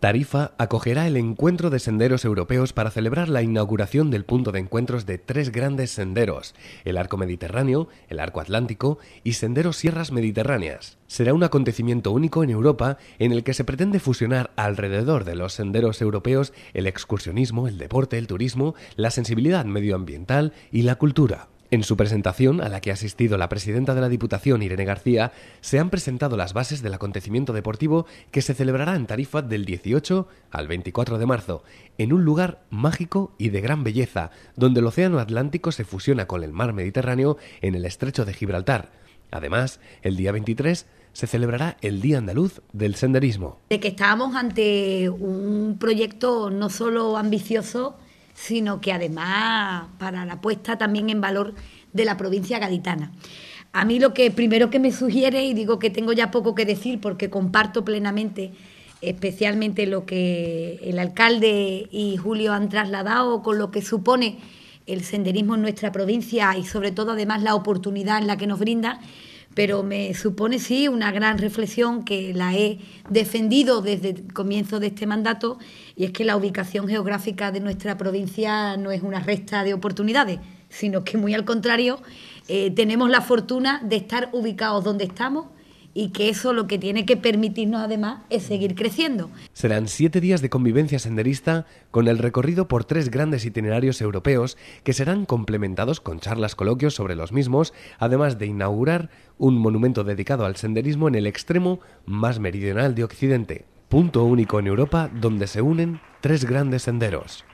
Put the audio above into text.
Tarifa acogerá el encuentro de senderos europeos para celebrar la inauguración del punto de encuentros de tres grandes senderos, el Arco Mediterráneo, el Arco Atlántico y Senderos Sierras Mediterráneas. Será un acontecimiento único en Europa en el que se pretende fusionar alrededor de los senderos europeos el excursionismo, el deporte, el turismo, la sensibilidad medioambiental y la cultura. En su presentación, a la que ha asistido la presidenta de la Diputación, Irene García, se han presentado las bases del acontecimiento deportivo que se celebrará en Tarifa del 18 al 24 de marzo, en un lugar mágico y de gran belleza, donde el Océano Atlántico se fusiona con el mar Mediterráneo en el estrecho de Gibraltar. Además, el día 23 se celebrará el Día Andaluz del Senderismo. De que estábamos ante un proyecto no solo ambicioso, sino que además para la puesta también en valor de la provincia gaditana. A mí lo que primero que me sugiere, y digo que tengo ya poco que decir porque comparto plenamente, especialmente lo que el alcalde y Julio han trasladado con lo que supone el senderismo en nuestra provincia y sobre todo además la oportunidad en la que nos brinda, pero me supone sí una gran reflexión que la he defendido desde el comienzo de este mandato y es que la ubicación geográfica de nuestra provincia no es una resta de oportunidades, sino que muy al contrario, eh, tenemos la fortuna de estar ubicados donde estamos y que eso lo que tiene que permitirnos además es seguir creciendo. Serán siete días de convivencia senderista con el recorrido por tres grandes itinerarios europeos que serán complementados con charlas coloquios sobre los mismos, además de inaugurar un monumento dedicado al senderismo en el extremo más meridional de Occidente, punto único en Europa donde se unen tres grandes senderos.